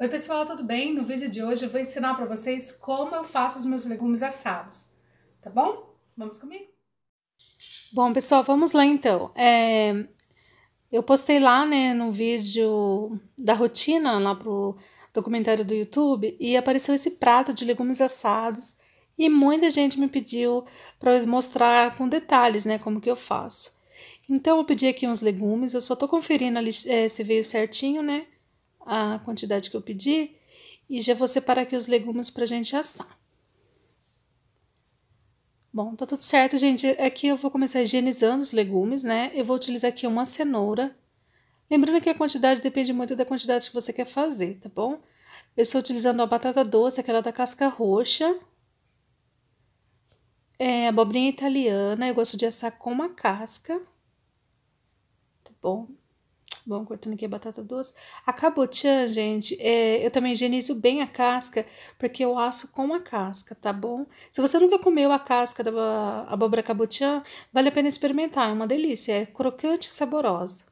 Oi pessoal, tudo bem? No vídeo de hoje eu vou ensinar para vocês como eu faço os meus legumes assados, tá bom? Vamos comigo? Bom pessoal, vamos lá então. É, eu postei lá né, no vídeo da rotina, lá pro documentário do YouTube, e apareceu esse prato de legumes assados e muita gente me pediu para mostrar com detalhes né, como que eu faço. Então eu pedi aqui uns legumes, eu só estou conferindo ali, é, se veio certinho, né? a quantidade que eu pedi e já vou separar aqui os legumes para a gente assar. Bom, tá tudo certo, gente. Aqui eu vou começar higienizando os legumes, né? Eu vou utilizar aqui uma cenoura. Lembrando que a quantidade depende muito da quantidade que você quer fazer, tá bom? Eu estou utilizando a batata doce, aquela da casca roxa. É, abobrinha italiana, eu gosto de assar com uma casca. Tá bom? bom, cortando aqui a batata doce. A cabotiã, gente, é, eu também higienizo bem a casca, porque eu asso com a casca, tá bom? Se você nunca comeu a casca da abóbora cabotiã, vale a pena experimentar, é uma delícia, é crocante e saborosa.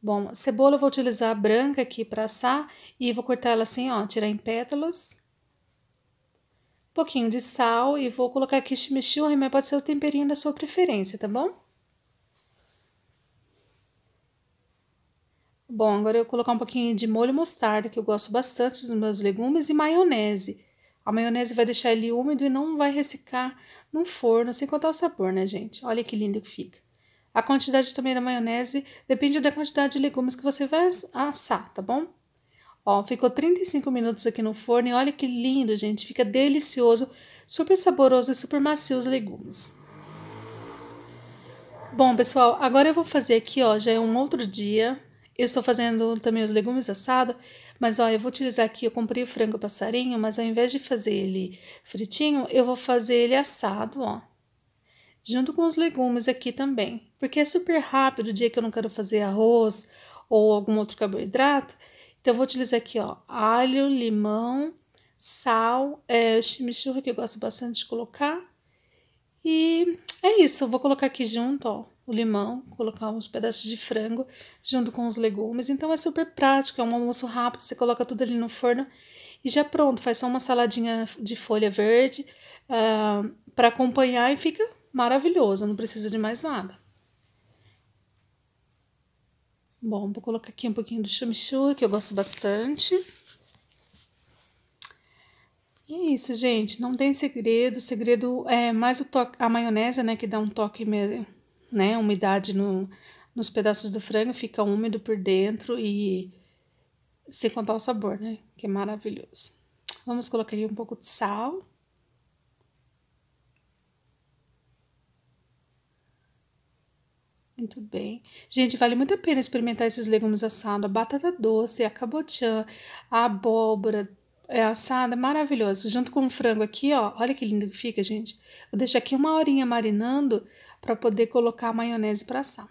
Bom, cebola eu vou utilizar a branca aqui para assar e vou cortar ela assim, ó, tirar em pétalas. Um pouquinho de sal e vou colocar aqui chimichurri, mas pode ser o temperinho da sua preferência, tá bom? Bom, agora eu vou colocar um pouquinho de molho mostarda, que eu gosto bastante dos meus legumes, e maionese. A maionese vai deixar ele úmido e não vai ressecar no forno, sem contar o sabor, né, gente? Olha que lindo que fica. A quantidade também da maionese depende da quantidade de legumes que você vai assar, tá bom? Ó, ficou 35 minutos aqui no forno e olha que lindo, gente. Fica delicioso, super saboroso e super macio os legumes. Bom, pessoal, agora eu vou fazer aqui, ó, já é um outro dia, eu estou fazendo também os legumes assado, mas ó, eu vou utilizar aqui, eu comprei o frango passarinho, mas ao invés de fazer ele fritinho, eu vou fazer ele assado, ó. Junto com os legumes aqui também, porque é super rápido, o dia que eu não quero fazer arroz ou algum outro carboidrato, então eu vou utilizar aqui, ó, alho, limão, sal, é, chimichurri que eu gosto bastante de colocar, isso, eu vou colocar aqui junto, ó, o limão, colocar uns pedaços de frango junto com os legumes. Então é super prático, é um almoço rápido, você coloca tudo ali no forno e já pronto. Faz só uma saladinha de folha verde uh, ah, para acompanhar e fica maravilhoso, não precisa de mais nada. Bom, vou colocar aqui um pouquinho do chimichurri, que eu gosto bastante. E é isso, gente. Não tem segredo. O segredo é mais o toque, a maionese, né? Que dá um toque, né? Umidade no, nos pedaços do frango, fica úmido por dentro e sem contar o sabor, né? Que é maravilhoso. Vamos colocar aí um pouco de sal. Muito bem. Gente, vale muito a pena experimentar esses legumes assados. A batata doce, a cabotiã, a abóbora, é, assada, maravilhoso. Junto com o frango aqui, ó. Olha que lindo que fica, gente. Vou deixar aqui uma horinha marinando para poder colocar a maionese para assar.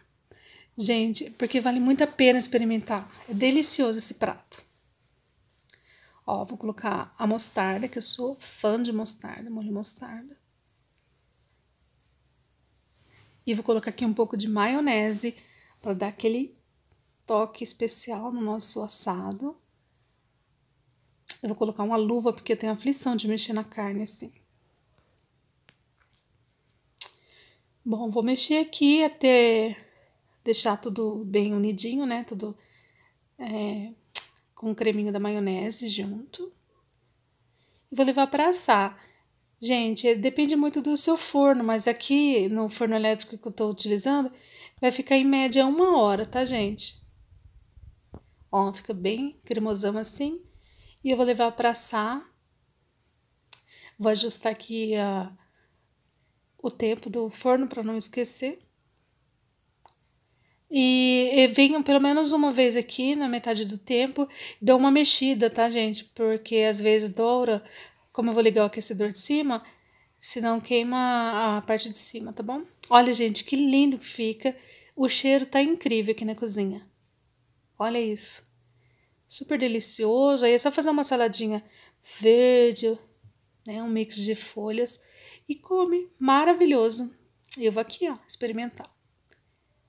Gente, porque vale muito a pena experimentar. É delicioso esse prato. Ó, vou colocar a mostarda, que eu sou fã de mostarda, molho mostarda. E vou colocar aqui um pouco de maionese para dar aquele toque especial no nosso assado. Eu vou colocar uma luva porque eu tenho aflição de mexer na carne assim. Bom, vou mexer aqui até deixar tudo bem unidinho, né? Tudo é, com o creminho da maionese junto. Vou levar para assar. Gente, depende muito do seu forno, mas aqui no forno elétrico que eu estou utilizando, vai ficar em média uma hora, tá, gente? Ó, fica bem cremosão assim. E eu vou levar para assar. Vou ajustar aqui a, ah, o tempo do forno para não esquecer. E, e pelo menos uma vez aqui na metade do tempo. Dou uma mexida, tá, gente? Porque às vezes doura. Como eu vou ligar o aquecedor de cima, senão queima a parte de cima, tá bom? Olha, gente, que lindo que fica. O cheiro tá incrível aqui na cozinha. Olha isso super delicioso. Aí é só fazer uma saladinha verde, né, um mix de folhas e come, maravilhoso. Eu vou aqui, ó, experimentar.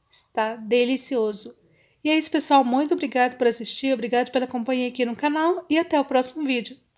Está delicioso. E é isso, pessoal. Muito obrigado por assistir, obrigado pela companhia aqui no canal e até o próximo vídeo.